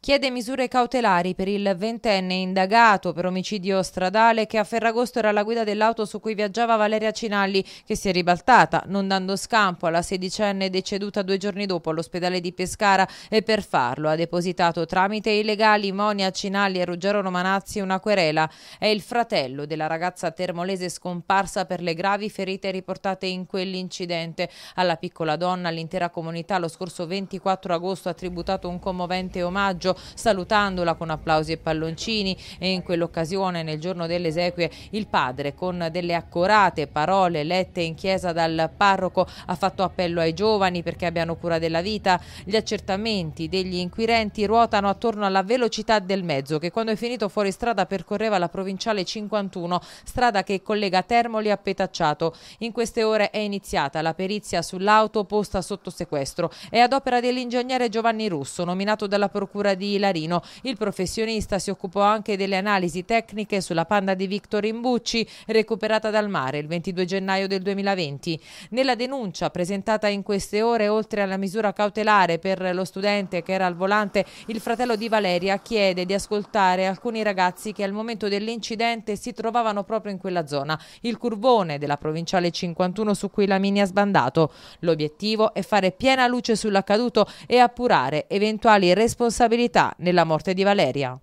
chiede misure cautelari per il ventenne indagato per omicidio stradale che a Ferragosto era alla guida dell'auto su cui viaggiava Valeria Cinalli che si è ribaltata non dando scampo alla sedicenne deceduta due giorni dopo all'ospedale di Pescara e per farlo ha depositato tramite i legali Monia Cinalli e Ruggero Romanazzi una querela. È il fratello della ragazza termolese scomparsa per le gravi ferite riportate in quell'incidente. Alla piccola donna l'intera comunità lo scorso 24 agosto ha tributato un commovente omaggio omaggio salutandola con applausi e palloncini e in quell'occasione nel giorno delle esequie il padre con delle accorate parole lette in chiesa dal parroco ha fatto appello ai giovani perché abbiano cura della vita. Gli accertamenti degli inquirenti ruotano attorno alla velocità del mezzo che quando è finito fuori strada percorreva la provinciale 51, strada che collega Termoli a Petacciato. In queste ore è iniziata la perizia sull'auto posta sotto sequestro. È ad opera dell'ingegnere Giovanni Russo, nominato dalla Procura di Ilarino. Il professionista si occupò anche delle analisi tecniche sulla panda di Victor Imbucci recuperata dal mare il 22 gennaio del 2020. Nella denuncia presentata in queste ore, oltre alla misura cautelare per lo studente che era al volante, il fratello di Valeria chiede di ascoltare alcuni ragazzi che al momento dell'incidente si trovavano proprio in quella zona, il curvone della provinciale 51 su cui la mini ha sbandato. L'obiettivo è fare piena luce sull'accaduto e appurare eventuali responsabilità responsabilità nella morte di Valeria.